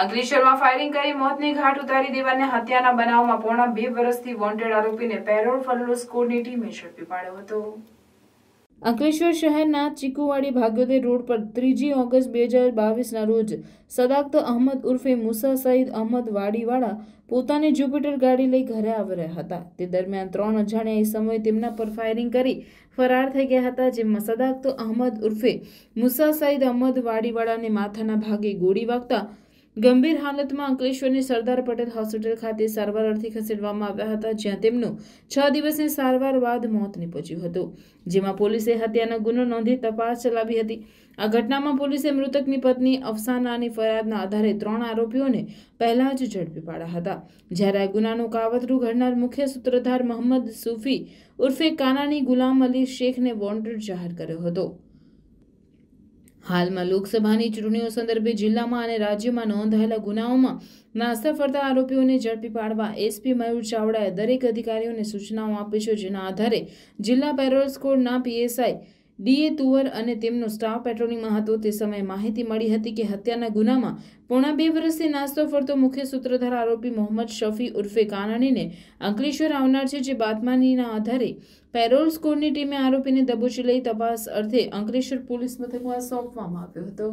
અંકલેશ્વરમાં ફાયરિંગ કરી મોતને ઘાટ ઉતારી દેવાને હત્યાના બનાવમાં પોણા બે વર્ષથી વોન્ટેડ આરોપીને પેરોલ ફરલો સ્કોડની ટીમે ઝડપી પાડ્યો હતો અંકલેશ્વર શહેરના ચીકુવાડી ભાગ્યોદય રોડ પર ત્રીજી ઓગસ્ટ બે હજાર બાવીસના રોજ સદાક્ત અહમદ ઉર્ફે મુસા સઈદ અહમદ વાડીવાળા પોતાની જુપિટર ગાડી લઈ ઘરે આવી રહ્યા હતા તે દરમિયાન ત્રણ અજાણ્યા એ સમયે તેમના પર ફાયરિંગ કરી ફરાર થઈ ગયા હતા જેમાં સદાક્ત અહમદ ઉર્ફે મુસા સઈદ અહમદ વાડીવાળાને માથાના ભાગે ગોળી વાગતા ગંભીર હાલતમાં અંકલેશ્વરની સરદાર પટેલ હોસ્પિટલ ખાતે સારવાર અર્થે ખસેડવામાં આવ્યા હતા જ્યાં તેમનું છ દિવસની સારવાર બાદ મોત નીપજ્યું હતું જેમાં પોલીસે હત્યાનો ગુનો નોંધી તપાસ ચલાવી હતી આ ઘટનામાં પોલીસે મૃતકની પત્ની અફસાનાની ફરિયાદના આધારે ત્રણ આરોપીઓને પહેલા જ ઝડપી પાડ્યા હતા જ્યારે આ ગુનાનું કાવતરું ઘડનાર મુખ્ય સૂત્રધાર મોહમ્મદ સુફી ઉર્ફે કાનાની ગુલામ અલી શેખને વોન્ટેડ જાહેર કર્યો હતો હાલમાં લોકસભાની ચૂંટણીઓ સંદર્ભે જિલ્લામાં અને રાજ્યમાં નોંધાયેલા ગુનાઓમાં નાસ્તા ફરતા આરોપીઓને ઝડપી પાડવા એસપી મયુર ચાવડાએ દરેક અધિકારીઓને સૂચનાઓ આપી છે જેના આધારે જિલ્લા પેરોલ સ્કોડના પીએસઆઈ ડીએ તુવર અને તેમનો સ્ટાફ પેટ્રોલિંગમાં હતો તે સમયે માહિતી મળી હતી કે હત્યાના ગુનામાં પોણા બે વર્ષથી નાસ્તો ફરતો મુખ્ય સૂત્રધાર આરોપી મોહમ્મદ શફી ઉર્ફે કાનાણીને અંકલેશ્વર આવનાર છે જે બાતમાનીના આધારે પેરોલ સ્કોરની ટીમે આરોપીને દબોચી લઈ તપાસ અર્થે અંકલેશ્વર પોલીસ મથકમાં સોંપવામાં આવ્યો હતો